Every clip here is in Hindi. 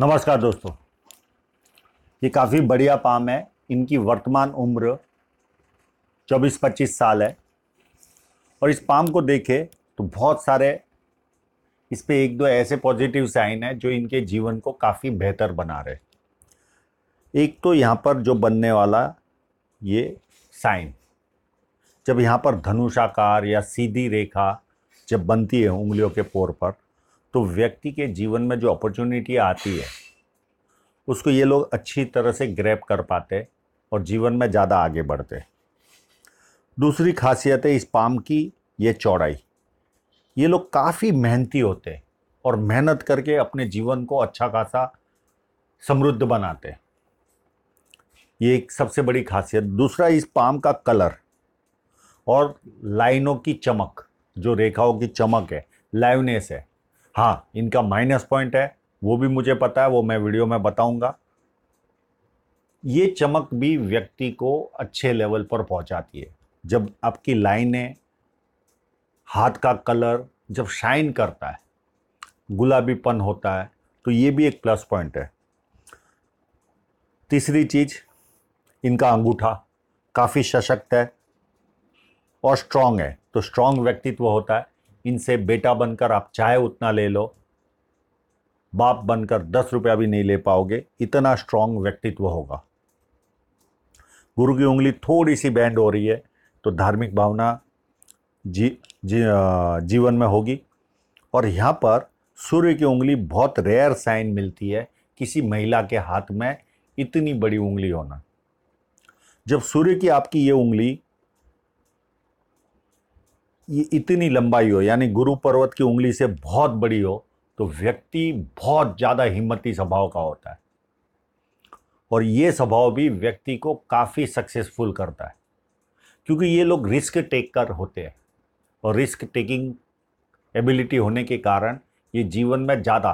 नमस्कार दोस्तों ये काफ़ी बढ़िया पाम है इनकी वर्तमान उम्र 24-25 साल है और इस पाम को देखें तो बहुत सारे इस पर एक दो ऐसे पॉजिटिव साइन है जो इनके जीवन को काफ़ी बेहतर बना रहे एक तो यहाँ पर जो बनने वाला ये साइन जब यहाँ पर धनुषाकार या सीधी रेखा जब बनती है उंगलियों के पोर पर तो व्यक्ति के जीवन में जो अपॉर्चुनिटी आती है उसको ये लोग अच्छी तरह से ग्रैप कर पाते और जीवन में ज़्यादा आगे बढ़ते दूसरी खासियत है इस पाम की ये चौड़ाई ये लोग काफ़ी मेहनती होते और मेहनत करके अपने जीवन को अच्छा खासा समृद्ध बनाते ये एक सबसे बड़ी खासियत दूसरा इस पाम का कलर और लाइनों की चमक जो रेखाओं की चमक है लाइवनेस है हाँ इनका माइनस पॉइंट है वो भी मुझे पता है वो मैं वीडियो में बताऊंगा ये चमक भी व्यक्ति को अच्छे लेवल पर पहुंचाती है जब आपकी लाइनें हाथ का कलर जब शाइन करता है गुलाबीपन होता है तो ये भी एक प्लस पॉइंट है तीसरी चीज़ इनका अंगूठा काफ़ी सशक्त है और स्ट्रांग है तो स्ट्रांग व्यक्तित्व होता है इनसे बेटा बनकर आप चाहे उतना ले लो बाप बनकर दस रुपया भी नहीं ले पाओगे इतना स्ट्रांग व्यक्तित्व होगा गुरु की उंगली थोड़ी सी बैंड हो रही है तो धार्मिक भावना जी, जी जीवन में होगी और यहाँ पर सूर्य की उंगली बहुत रेयर साइन मिलती है किसी महिला के हाथ में इतनी बड़ी उंगली होना जब सूर्य की आपकी ये उंगली ये इतनी लंबाई हो यानी गुरु पर्वत की उंगली से बहुत बड़ी हो तो व्यक्ति बहुत ज़्यादा हिम्मती स्वभाव का होता है और ये स्वभाव भी व्यक्ति को काफ़ी सक्सेसफुल करता है क्योंकि ये लोग रिस्क टेकर होते हैं और रिस्क टेकिंग एबिलिटी होने के कारण ये जीवन में ज़्यादा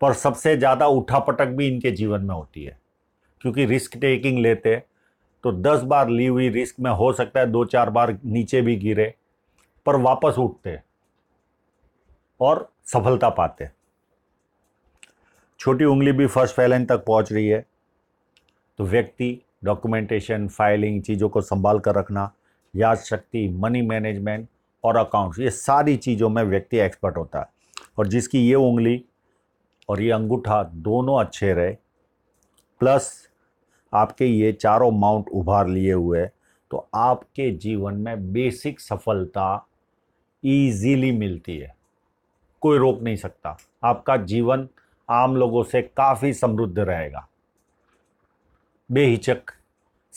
पर सबसे ज़्यादा उठापटक भी इनके जीवन में होती है क्योंकि रिस्क टेकिंग लेते तो दस बार ली हुई रिस्क में हो सकता है दो चार बार नीचे भी गिरे पर वापस उठते और सफलता पाते छोटी उंगली भी फर्स्ट फैलन तक पहुंच रही है तो व्यक्ति डॉक्यूमेंटेशन फाइलिंग चीज़ों को संभाल कर रखना याद शक्ति मनी मैनेजमेंट और अकाउंट्स ये सारी चीज़ों में व्यक्ति एक्सपर्ट होता है और जिसकी ये उंगली और ये अंगूठा दोनों अच्छे रहे प्लस आपके ये चारों माउंट उभार लिए हुए तो आपके जीवन में बेसिक सफलता ईजीली मिलती है कोई रोक नहीं सकता आपका जीवन आम लोगों से काफ़ी समृद्ध रहेगा बेहिचक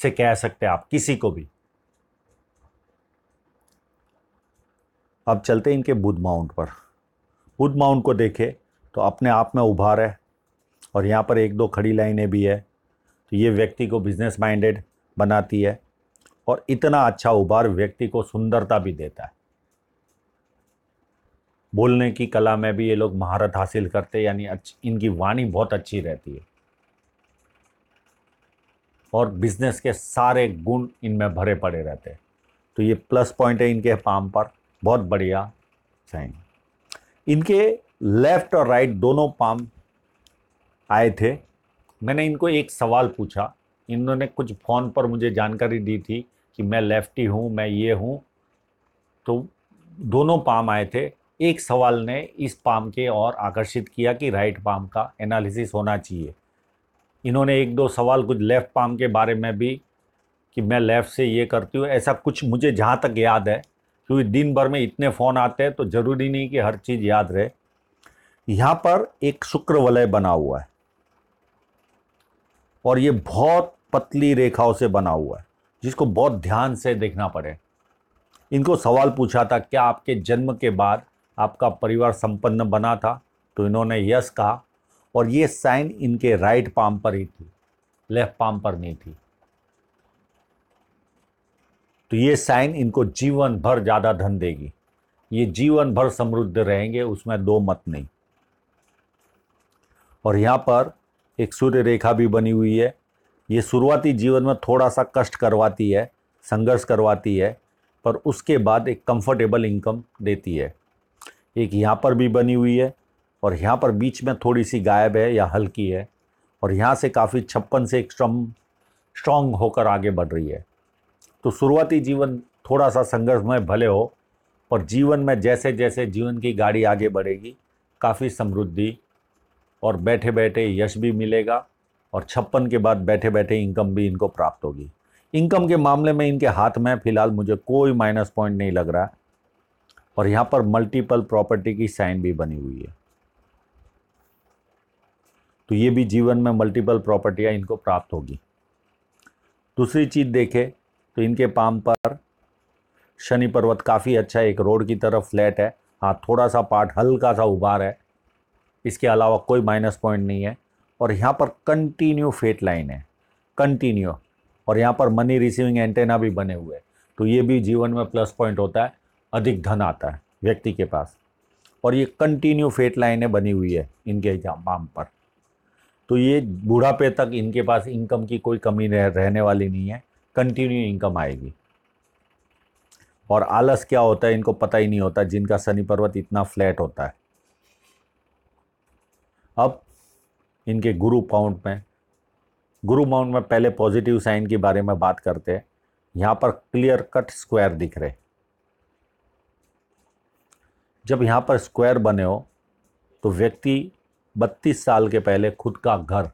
से कह सकते हैं आप किसी को भी अब चलते हैं इनके बुद्ध माउंट पर बुद्ध माउंट को देखें तो अपने आप में उभार है और यहाँ पर एक दो खड़ी लाइनें भी है तो ये व्यक्ति को बिजनेस माइंडेड बनाती है और इतना अच्छा उभार व्यक्ति को सुंदरता भी देता है बोलने की कला में भी ये लोग महारत हासिल करते यानी इनकी वाणी बहुत अच्छी रहती है और बिजनेस के सारे गुण इनमें भरे पड़े रहते हैं तो ये प्लस पॉइंट है इनके पाम पर बहुत बढ़िया साइन इनके लेफ्ट और राइट दोनों पाम आए थे मैंने इनको एक सवाल पूछा इन्होंने कुछ फ़ोन पर मुझे जानकारी दी थी कि मैं लेफ्टी हूँ मैं ये हूँ तो दोनों पाम आए थे एक सवाल ने इस पाम के और आकर्षित किया कि राइट पाम का एनालिसिस होना चाहिए इन्होंने एक दो सवाल कुछ लेफ़्ट पाम के बारे में भी कि मैं लेफ़्ट से ये करती हूँ ऐसा कुछ मुझे जहाँ तक याद है क्योंकि दिन भर में इतने फ़ोन आते हैं तो ज़रूरी नहीं कि हर चीज़ याद रहे यहाँ पर एक शुक्र वलय बना हुआ है और ये बहुत पतली रेखाओं से बना हुआ है जिसको बहुत ध्यान से देखना पड़े इनको सवाल पूछा था क्या आपके जन्म के बाद आपका परिवार संपन्न बना था तो इन्होंने यस कहा और ये साइन इनके राइट पाम पर ही थी लेफ्ट पाम पर नहीं थी तो ये साइन इनको जीवन भर ज़्यादा धन देगी ये जीवन भर समृद्ध रहेंगे उसमें दो मत नहीं और यहाँ पर एक सूर्य रेखा भी बनी हुई है ये शुरुआती जीवन में थोड़ा सा कष्ट करवाती है संघर्ष करवाती है पर उसके बाद एक कंफर्टेबल इनकम देती है एक यहाँ पर भी बनी हुई है और यहाँ पर बीच में थोड़ी सी गायब है या हल्की है और यहाँ से काफ़ी छप्पन से एक स्ट्रम स्ट्रॉन्ग होकर आगे बढ़ रही है तो शुरुआती जीवन थोड़ा सा संघर्षमय भले हो पर जीवन में जैसे जैसे जीवन की गाड़ी आगे बढ़ेगी काफ़ी समृद्धि और बैठे बैठे यश भी मिलेगा और छप्पन के बाद बैठे बैठे इनकम भी इनको प्राप्त होगी इनकम के मामले में इनके हाथ में फ़िलहाल मुझे कोई माइनस पॉइंट नहीं लग रहा है और यहाँ पर मल्टीपल प्रॉपर्टी की साइन भी बनी हुई है तो ये भी जीवन में मल्टीपल प्रॉपर्टियाँ इनको प्राप्त होगी दूसरी चीज़ देखें तो इनके पाम पर शनि पर्वत काफ़ी अच्छा एक रोड की तरफ फ्लैट है हाँ थोड़ा सा पार्ट हल्का सा उभार है इसके अलावा कोई माइनस पॉइंट नहीं है और यहाँ पर कंटिन्यू फेट लाइन है कंटिन्यू और यहाँ पर मनी रिसीविंग एंटेना भी बने हुए हैं तो ये भी जीवन में प्लस पॉइंट होता है अधिक धन आता है व्यक्ति के पास और ये कंटिन्यू फेट लाइनें बनी हुई है इनके नाम पर तो ये बूढ़ापे तक इनके पास इनकम की कोई कमी रहने वाली नहीं है कंटिन्यू इनकम आएगी और आलस क्या होता है इनको पता ही नहीं होता जिनका शनि पर्वत इतना फ्लैट होता है अब इनके गुरु पाउंड में गुरु माउंड में पहले पॉजिटिव साइन के बारे में बात करते हैं यहाँ पर क्लियर कट स्क्वायर दिख रहे जब यहाँ पर स्क्वायर बने हो तो व्यक्ति 32 साल के पहले खुद का घर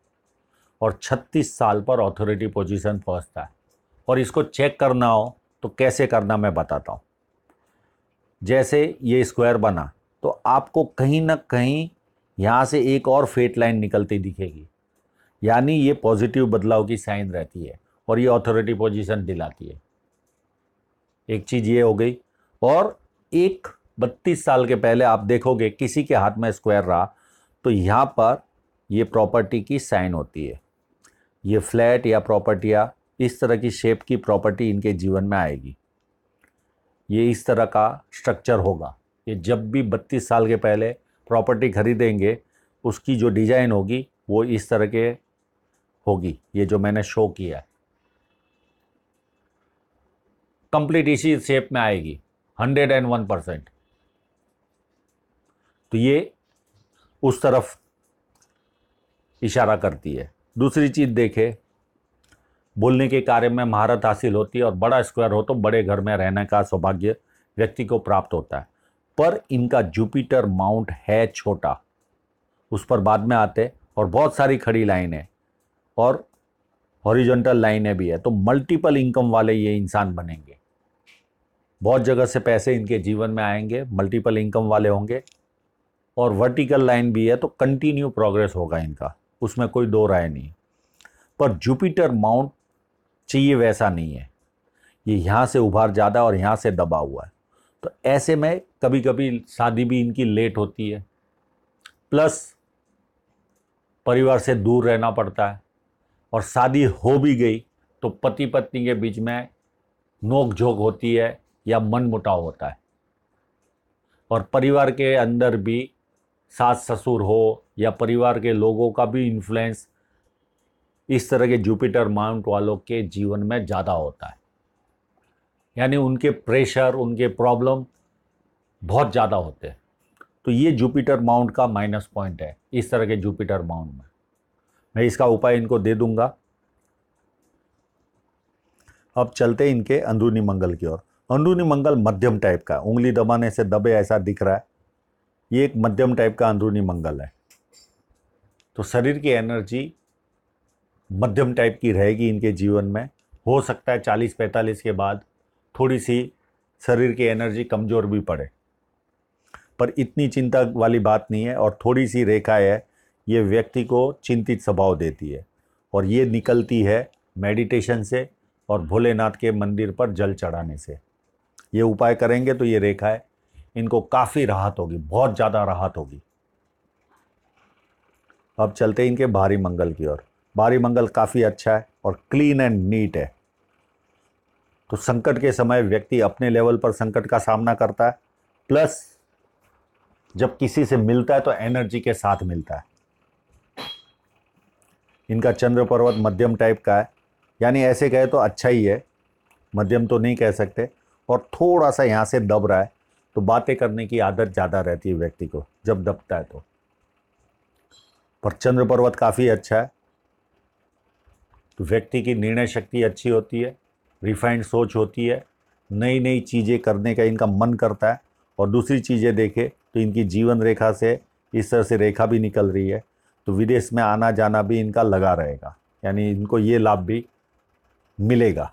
और 36 साल पर अथॉरिटी पोजीशन पहुँचता है और इसको चेक करना हो तो कैसे करना मैं बताता हूँ जैसे ये स्क्वायर बना तो आपको कहीं ना कहीं यहाँ से एक और फेट लाइन निकलती दिखेगी यानी ये पॉजिटिव बदलाव की साइन रहती है और ये अथॉरिटी पोजीशन दिलाती है एक चीज़ ये हो गई और एक बत्तीस साल के पहले आप देखोगे किसी के हाथ में स्क्वायर रहा तो यहाँ पर ये प्रॉपर्टी की साइन होती है ये फ्लैट या प्रॉपर्टियाँ इस तरह की शेप की प्रॉपर्टी इनके जीवन में आएगी ये इस तरह का स्ट्रक्चर होगा ये जब भी बत्तीस साल के पहले प्रॉपर्टी खरीदेंगे उसकी जो डिज़ाइन होगी वो इस तरह के होगी ये जो मैंने शो किया है कंप्लीट इसी शेप में आएगी हंड्रेड एंड वन परसेंट तो ये उस तरफ इशारा करती है दूसरी चीज़ देखे बोलने के कार्य में महारत हासिल होती है और बड़ा स्क्वायर हो तो बड़े घर में रहने का सौभाग्य व्यक्ति को प्राप्त होता है पर इनका जुपिटर माउंट है छोटा उस पर बाद में आते और बहुत सारी खड़ी है और हॉरिजॉन्टल लाइनें भी है तो मल्टीपल इनकम वाले ये इंसान बनेंगे बहुत जगह से पैसे इनके जीवन में आएंगे मल्टीपल इनकम वाले होंगे और वर्टिकल लाइन भी है तो कंटिन्यू प्रोग्रेस होगा इनका उसमें कोई दो राय नहीं पर जुपिटर माउंट चाहिए वैसा नहीं है ये यहाँ से उभार ज़्यादा और यहाँ से दबा हुआ है तो ऐसे में कभी कभी शादी भी इनकी लेट होती है प्लस परिवार से दूर रहना पड़ता है और शादी हो भी गई तो पति पत्नी के बीच में नोक झोंक होती है या मन मुटाव होता है और परिवार के अंदर भी सास ससुर हो या परिवार के लोगों का भी इन्फ्लुएंस इस तरह के जुपिटर माउंट वालों के जीवन में ज़्यादा होता है यानी उनके प्रेशर उनके प्रॉब्लम बहुत ज़्यादा होते हैं तो ये जुपिटर माउंट का माइनस पॉइंट है इस तरह के जुपिटर माउंट में मैं इसका उपाय इनको दे दूंगा अब चलते इनके अंदरूनी मंगल की ओर अंदरूनी मंगल मध्यम टाइप का उंगली दबाने से दबे ऐसा दिख रहा है ये एक मध्यम टाइप का अंदरूनी मंगल है तो शरीर की एनर्जी मध्यम टाइप की रहेगी इनके जीवन में हो सकता है चालीस पैंतालीस के बाद थोड़ी सी शरीर की एनर्जी कमज़ोर भी पड़े पर इतनी चिंता वाली बात नहीं है और थोड़ी सी रेखा है ये व्यक्ति को चिंतित स्वभाव देती है और ये निकलती है मेडिटेशन से और भोलेनाथ के मंदिर पर जल चढ़ाने से ये उपाय करेंगे तो ये रेखाएँ इनको काफ़ी राहत होगी बहुत ज़्यादा राहत होगी अब चलते इनके भारी मंगल की ओर भारी मंगल काफ़ी अच्छा है और क्लीन एंड नीट है तो संकट के समय व्यक्ति अपने लेवल पर संकट का सामना करता है प्लस जब किसी से मिलता है तो एनर्जी के साथ मिलता है इनका चंद्र पर्वत मध्यम टाइप का है यानी ऐसे कहे तो अच्छा ही है मध्यम तो नहीं कह सकते और थोड़ा सा यहाँ से दब रहा है तो बातें करने की आदत ज़्यादा रहती है व्यक्ति को जब दबता है तो पर चंद्र पर्वत काफ़ी अच्छा है तो व्यक्ति की निर्णय शक्ति अच्छी होती है रिफाइंड सोच होती है नई नई चीज़ें करने का इनका मन करता है और दूसरी चीज़ें देखे तो इनकी जीवन रेखा से इस तरह से रेखा भी निकल रही है तो विदेश में आना जाना भी इनका लगा रहेगा यानी इनको ये लाभ भी मिलेगा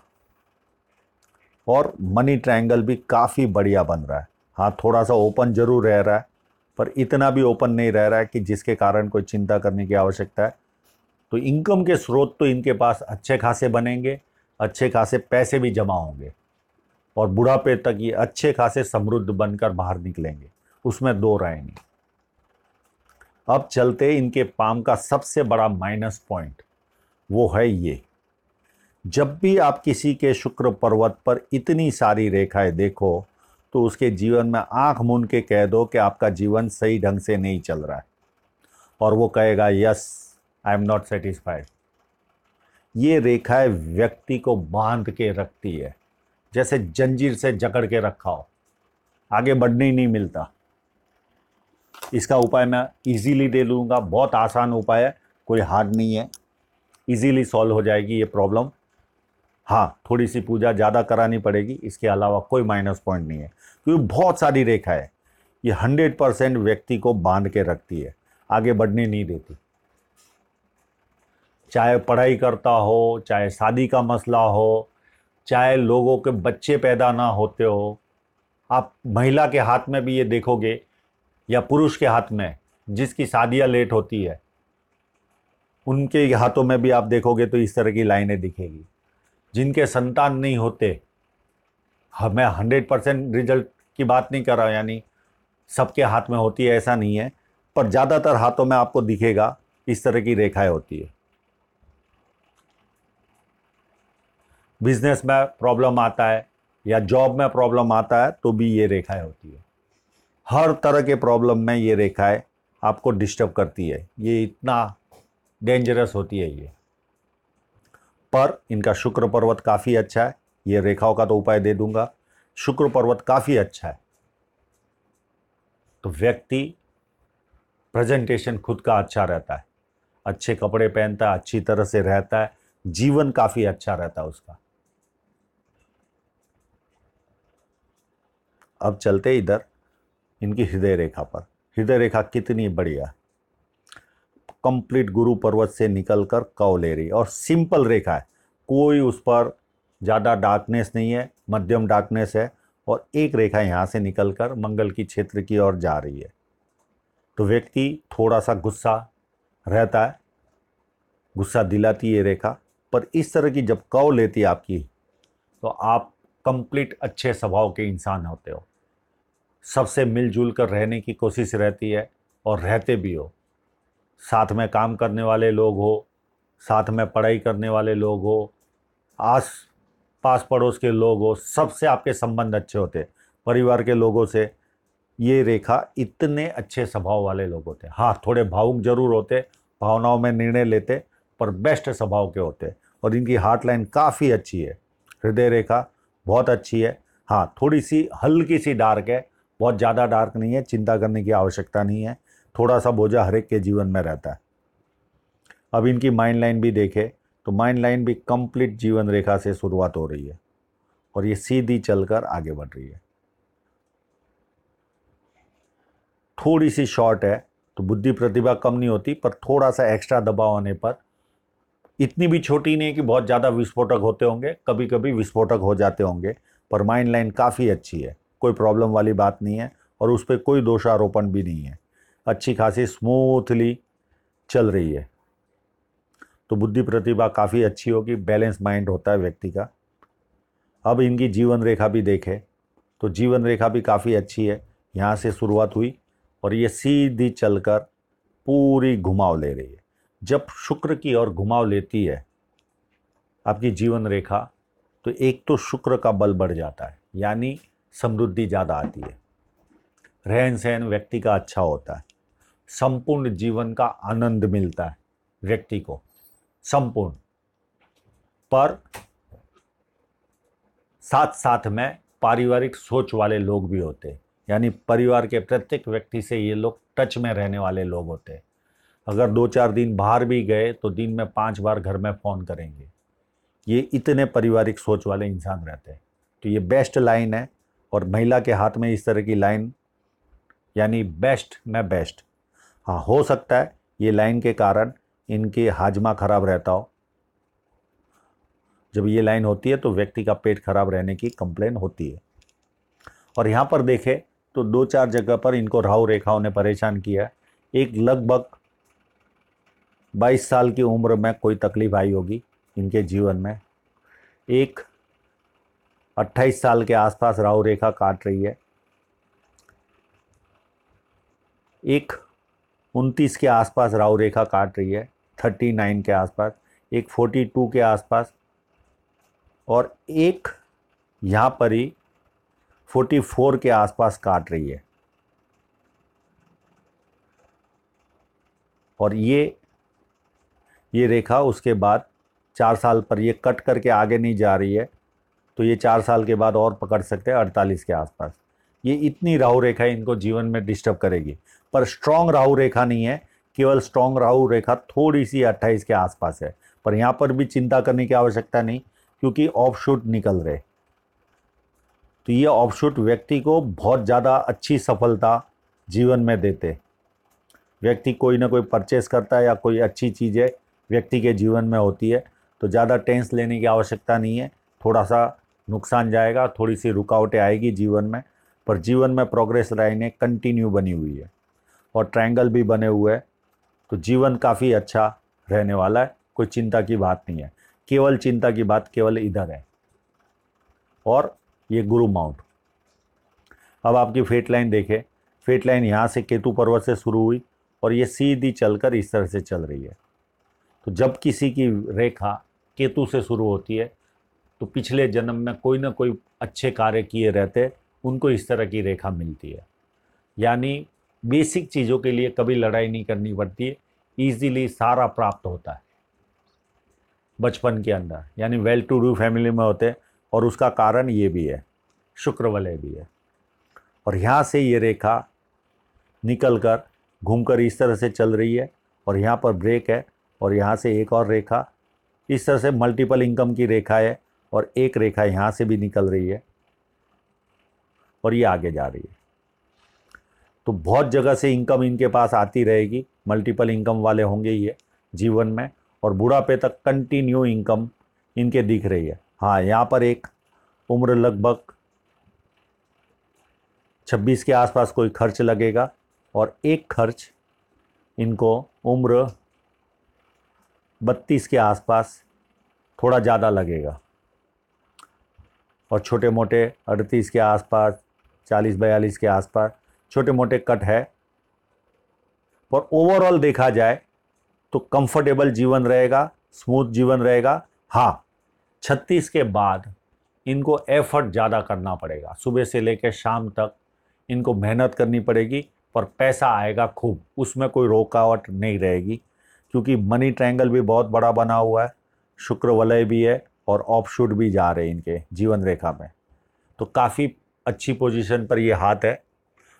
और मनी ट्रायंगल भी काफ़ी बढ़िया बन रहा है हाँ थोड़ा सा ओपन जरूर रह रहा है पर इतना भी ओपन नहीं रह रहा है कि जिसके कारण कोई चिंता करने की आवश्यकता है तो इनकम के स्रोत तो इनके पास अच्छे खासे बनेंगे अच्छे खासे पैसे भी जमा होंगे और बुढ़ापे तक ये अच्छे खासे समृद्ध बनकर बाहर निकलेंगे उसमें दो राय नहीं अब चलते इनके पाम का सबसे बड़ा माइनस पॉइंट वो है ये जब भी आप किसी के शुक्र पर्वत पर इतनी सारी रेखाएं देखो तो उसके जीवन में आंख मून के कह दो कि आपका जीवन सही ढंग से नहीं चल रहा है और वो कहेगा yes I am not satisfied ये रेखाएं व्यक्ति को बांध के रखती है जैसे जंजीर से जकड़ के रखा हो आगे बढ़ने ही नहीं मिलता इसका उपाय मैं इजीली दे लूँगा बहुत आसान उपाय है कोई हार्ड नहीं है इजीली सॉल्व हो जाएगी ये प्रॉब्लम हाँ थोड़ी सी पूजा ज़्यादा करानी पड़ेगी इसके अलावा कोई माइनस पॉइंट नहीं है क्योंकि बहुत सारी रेखा है ये हंड्रेड परसेंट व्यक्ति को बांध के रखती है आगे बढ़ने नहीं देती चाहे पढ़ाई करता हो चाहे शादी का मसला हो चाहे लोगों के बच्चे पैदा ना होते हो आप महिला के हाथ में भी ये देखोगे या पुरुष के हाथ में जिसकी शादियाँ लेट होती है उनके हाथों में भी आप देखोगे तो इस तरह की लाइनें दिखेगी जिनके संतान नहीं होते हाँ, मैं हंड्रेड परसेंट रिजल्ट की बात नहीं कर रहा यानी सबके हाथ में होती है ऐसा नहीं है पर ज़्यादातर हाथों में आपको दिखेगा इस तरह की रेखाएं होती है बिजनेस में प्रॉब्लम आता है या जॉब में प्रॉब्लम आता है तो भी ये रेखाएं होती है हर तरह के प्रॉब्लम में ये रेखाएं आपको डिस्टर्ब करती है ये इतना डेंजरस होती है ये पर इनका शुक्र पर्वत काफ़ी अच्छा है ये रेखाओं का तो उपाय दे दूंगा शुक्र पर्वत काफ़ी अच्छा है तो व्यक्ति प्रेजेंटेशन खुद का अच्छा रहता है अच्छे कपड़े पहनता है अच्छी तरह से रहता है जीवन काफ़ी अच्छा रहता है उसका अब चलते इधर इनकी हृदय रेखा पर हृदय रेखा कितनी बढ़िया कंप्लीट गुरु पर्वत से निकलकर कव ले रही है और सिंपल रेखा है कोई उस पर ज़्यादा डार्कनेस नहीं है मध्यम डार्कनेस है और एक रेखा यहाँ से निकलकर मंगल की क्षेत्र की ओर जा रही है तो व्यक्ति थोड़ा सा गुस्सा रहता है गुस्सा दिलाती है रेखा पर इस तरह की जब कव लेती है आपकी तो आप कंप्लीट अच्छे स्वभाव के इंसान होते हो सबसे मिलजुल कर रहने की कोशिश रहती है और रहते भी हो साथ में काम करने वाले लोग हो साथ में पढ़ाई करने वाले लोग हो आस पास पड़ोस के लोग हो सबसे आपके संबंध अच्छे होते परिवार के लोगों से ये रेखा इतने अच्छे स्वभाव वाले लोग होते हाँ थोड़े भावुक जरूर होते भावनाओं में निर्णय लेते पर बेस्ट स्वभाव के होते और इनकी हार्ट लाइन काफ़ी अच्छी है हृदय रेखा बहुत अच्छी है हाँ थोड़ी सी हल्की सी डार्क है बहुत ज़्यादा डार्क नहीं है चिंता करने की आवश्यकता नहीं है थोड़ा सा बोझा हर एक के जीवन में रहता है अब इनकी माइंड लाइन भी देखें तो माइंड लाइन भी कंप्लीट जीवन रेखा से शुरुआत हो रही है और ये सीधी चलकर आगे बढ़ रही है थोड़ी सी शॉर्ट है तो बुद्धि प्रतिभा कम नहीं होती पर थोड़ा सा एक्स्ट्रा दबाव आने पर इतनी भी छोटी नहीं है कि बहुत ज़्यादा विस्फोटक होते होंगे कभी कभी विस्फोटक हो जाते होंगे पर माइंड लाइन काफ़ी अच्छी है कोई प्रॉब्लम वाली बात नहीं है और उस पर कोई दोषारोपण भी नहीं है अच्छी खासी स्मूथली चल रही है तो बुद्धि प्रतिभा काफ़ी अच्छी होगी बैलेंस माइंड होता है व्यक्ति का अब इनकी जीवन रेखा भी देखें तो जीवन रेखा भी काफ़ी अच्छी है यहाँ से शुरुआत हुई और ये सीधी चलकर पूरी घुमाव ले रही है जब शुक्र की ओर घुमाव लेती है आपकी जीवन रेखा तो एक तो शुक्र का बल बढ़ जाता है यानी समृद्धि ज़्यादा आती है रहन सहन व्यक्ति का अच्छा होता है संपूर्ण जीवन का आनंद मिलता है व्यक्ति को संपूर्ण पर साथ साथ में पारिवारिक सोच वाले लोग भी होते हैं यानी परिवार के प्रत्येक व्यक्ति से ये लोग टच में रहने वाले लोग होते हैं अगर दो चार दिन बाहर भी गए तो दिन में पांच बार घर में फ़ोन करेंगे ये इतने पारिवारिक सोच वाले इंसान रहते हैं तो ये बेस्ट लाइन है और महिला के हाथ में इस तरह की लाइन यानी बेस्ट में बेस्ट हाँ हो सकता है ये लाइन के कारण इनके हाजमा खराब रहता हो जब ये लाइन होती है तो व्यक्ति का पेट खराब रहने की कंप्लेन होती है और यहाँ पर देखें तो दो चार जगह पर इनको राहु रेखाओं ने परेशान किया एक लगभग 22 साल की उम्र में कोई तकलीफ आई होगी इनके जीवन में एक 28 साल के आसपास राहु रेखा काट रही है एक उनतीस के आसपास राहु रेखा काट रही है थर्टी नाइन के आसपास एक फोर्टी टू के आसपास और एक यहाँ पर ही फोर्टी फोर के आसपास काट रही है और ये ये रेखा उसके बाद चार साल पर ये कट करके आगे नहीं जा रही है तो ये चार साल के बाद और पकड़ सकते हैं अड़तालीस के आसपास ये इतनी राहु रेखा इनको जीवन में डिस्टर्ब करेगी पर स्ट्रांग राहु रेखा नहीं है केवल स्ट्रांग राहु रेखा थोड़ी सी अट्ठाईस के आसपास है पर यहाँ पर भी चिंता करने की आवश्यकता नहीं क्योंकि ऑफ शूट निकल रहे तो ये ऑफ शूट व्यक्ति को बहुत ज़्यादा अच्छी सफलता जीवन में देते व्यक्ति कोई ना कोई परचेस करता है या कोई अच्छी चीजें व्यक्ति के जीवन में होती है तो ज़्यादा टेंस लेने की आवश्यकता नहीं है थोड़ा सा नुकसान जाएगा थोड़ी सी रुकावटें आएगी जीवन में पर जीवन में प्रोग्रेस लाइनें कंटिन्यू बनी हुई है और ट्रायंगल भी बने हुए हैं तो जीवन काफ़ी अच्छा रहने वाला है कोई चिंता की बात नहीं है केवल चिंता की बात केवल इधर है और ये गुरु माउंट अब आपकी फेट लाइन देखें फेट लाइन यहाँ से केतु पर्वत से शुरू हुई और ये सीधी चलकर इस तरह से चल रही है तो जब किसी की रेखा केतु से शुरू होती है तो पिछले जन्म में कोई ना कोई अच्छे कार्य किए रहते उनको इस तरह की रेखा मिलती है यानी बेसिक चीज़ों के लिए कभी लड़ाई नहीं करनी पड़ती है ईजीली सारा प्राप्त होता है बचपन के अंदर यानी वेल टू डू फैमिली में होते और उसका कारण ये भी है शुक्र वलय भी है और यहाँ से ये रेखा निकल कर घूम कर इस तरह से चल रही है और यहाँ पर ब्रेक है और यहाँ से एक और रेखा इस तरह से मल्टीपल इनकम की रेखा है और एक रेखा यहाँ से भी निकल रही है और ये आगे जा रही है तो बहुत जगह से इनकम इनके पास आती रहेगी मल्टीपल इनकम वाले होंगे ये जीवन में और बुढ़ापे तक कंटिन्यू इनकम इनके दिख रही है हाँ यहाँ पर एक उम्र लगभग 26 के आसपास कोई खर्च लगेगा और एक खर्च इनको उम्र 32 के आसपास थोड़ा ज़्यादा लगेगा और छोटे मोटे अड़तीस के आसपास चालीस बयालीस के आसपास छोटे मोटे कट है पर ओवरऑल देखा जाए तो कंफर्टेबल जीवन रहेगा स्मूथ जीवन रहेगा हाँ छत्तीस के बाद इनको एफर्ट ज़्यादा करना पड़ेगा सुबह से लेकर शाम तक इनको मेहनत करनी पड़ेगी पर पैसा आएगा खूब उसमें कोई रोकावट नहीं रहेगी क्योंकि मनी ट्रायंगल भी बहुत बड़ा बना हुआ है शुक्र वलय भी है और ऑफ शूट भी जा रहे हैं इनके जीवन रेखा में तो काफ़ी अच्छी पोजीशन पर ये हाथ है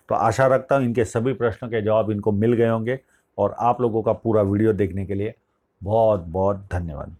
तो आशा रखता हूँ इनके सभी प्रश्नों के जवाब इनको मिल गए होंगे और आप लोगों का पूरा वीडियो देखने के लिए बहुत बहुत धन्यवाद